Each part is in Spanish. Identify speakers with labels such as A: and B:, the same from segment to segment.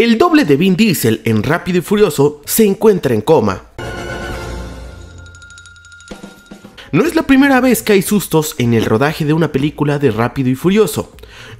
A: El doble de Vin Diesel en Rápido y Furioso se encuentra en coma. No es la primera vez que hay sustos en el rodaje de una película de Rápido y Furioso.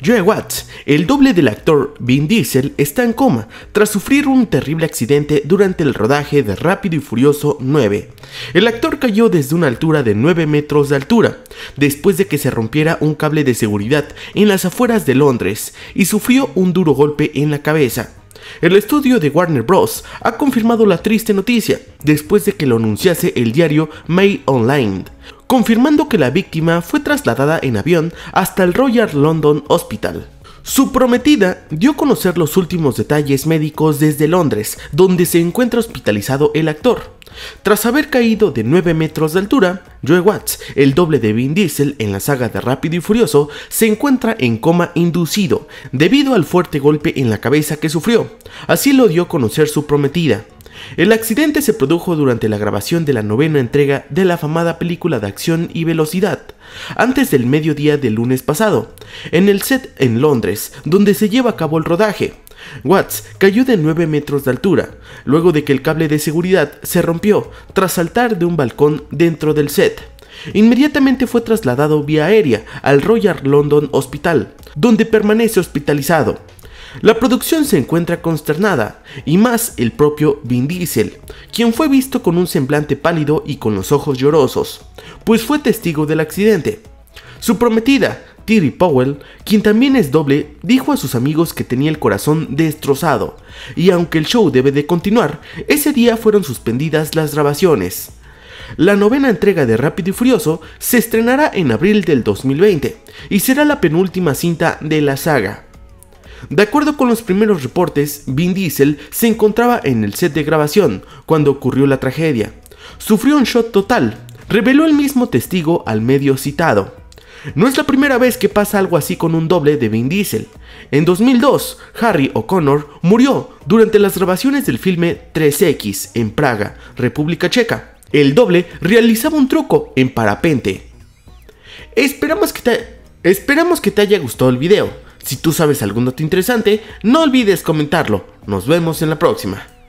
A: Joe Watts, el doble del actor Vin Diesel, está en coma tras sufrir un terrible accidente durante el rodaje de Rápido y Furioso 9. El actor cayó desde una altura de 9 metros de altura, después de que se rompiera un cable de seguridad en las afueras de Londres y sufrió un duro golpe en la cabeza. El estudio de Warner Bros. ha confirmado la triste noticia después de que lo anunciase el diario Mail Online, confirmando que la víctima fue trasladada en avión hasta el Royal London Hospital. Su prometida dio a conocer los últimos detalles médicos desde Londres, donde se encuentra hospitalizado el actor. Tras haber caído de 9 metros de altura, Joe Watts, el doble de Vin Diesel en la saga de Rápido y Furioso, se encuentra en coma inducido debido al fuerte golpe en la cabeza que sufrió. Así lo dio a conocer su prometida. El accidente se produjo durante la grabación de la novena entrega de la afamada película de acción y velocidad, antes del mediodía del lunes pasado, en el set en Londres, donde se lleva a cabo el rodaje. Watts cayó de 9 metros de altura, luego de que el cable de seguridad se rompió tras saltar de un balcón dentro del set. Inmediatamente fue trasladado vía aérea al Royal London Hospital, donde permanece hospitalizado. La producción se encuentra consternada, y más el propio Vin Diesel, quien fue visto con un semblante pálido y con los ojos llorosos, pues fue testigo del accidente. Su prometida, Terry Powell, quien también es doble, dijo a sus amigos que tenía el corazón destrozado, y aunque el show debe de continuar, ese día fueron suspendidas las grabaciones. La novena entrega de Rápido y Furioso se estrenará en abril del 2020 y será la penúltima cinta de la saga. De acuerdo con los primeros reportes, Vin Diesel se encontraba en el set de grabación cuando ocurrió la tragedia. Sufrió un shock total, reveló el mismo testigo al medio citado. No es la primera vez que pasa algo así con un doble de Vin Diesel. En 2002, Harry O'Connor murió durante las grabaciones del filme 3X en Praga, República Checa. El doble realizaba un truco en parapente. Esperamos que te, esperamos que te haya gustado el video. Si tú sabes algún dato interesante, no olvides comentarlo. Nos vemos en la próxima.